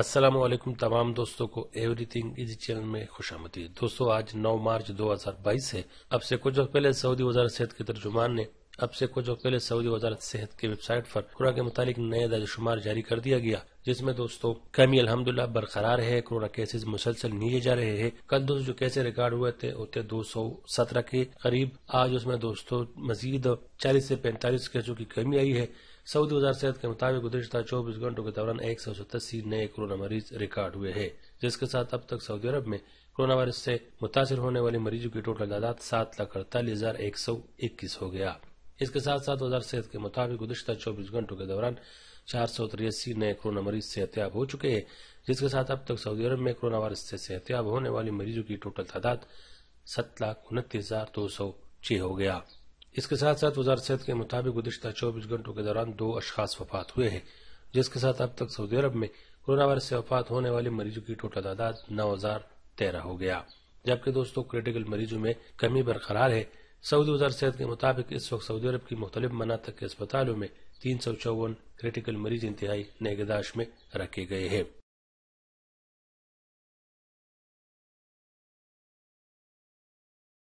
असलम तमाम दोस्तों को एवरीथिंग इजी चैनल में खुश आमदी दोस्तों आज 9 मार्च 2022 है अब से कुछ वक्त पहले सऊदी वजारत सेहत के तर्जुमान ने अब से कुछ अकेले पहले सऊदी वजारत सेहत की वेबसाइट पर कोरोना के मुतालिक दर्ज शुमार जारी कर दिया गया जिसमें दोस्तों कमी अलहमदुल्ला बरकरार है कोरोना केसेज मुसलसल नीचे जा रहे हैं कल दोस्त जो केसे रिकॉर्ड हुए थे होते दो सौ सत्रह के करीब आज उसमें दोस्तों मजीद चालीस से पैंतालीस केसों की कमी आई है सऊदी वजार सेहत के मुताबिक गुजशत चौबीस घंटों के दौरान एक सौ सतासी नए कोरोना मरीज रिकॉर्ड हुए हैं जिसके साथ अब तक सऊदी अरब में कोरोना वायरस से मुतासर होने वाले मरीजों की टोटल तादाद सात लाख अड़तालीस हजार एक सौ इक्कीस हो गया इसके साथ साथ वजार सेहत के मुताबिक गुजशत 24 घंटों के दौरान चार सौ तिरासी नए कोरोना मरीज सेहतियाब हो चुके हैं जिसके साथ अब तक सऊदी अरब में कोरोना वायरस से सेहतियाब होने वाले मरीजों की टोटल तादाद सत लाख उनतीस हजार दो सौ छह हो गया इसके साथ साथ वजार सेहत के मुताबिक गुजशत चौबीस घंटों के दौरान दो अशखास वफात हुए हैं जिसके साथ अब तक सऊदी अरब में कोरोना वायरस से वफात होने वाले मरीजों की टोटल तादाद नौ हजार तेरह हो गया जबकि दोस्तों क्रिटिकल मरीजों में कमी बरकरार है सऊदी वजार सेहत के मुताबिक इस वक्त सऊदी अरब की मुख्तलिफ मनातक के अस्पतालों में तीन सौ चौवन क्रिटिकल मरीज इंतहाई नगदाश में रखे गए हैं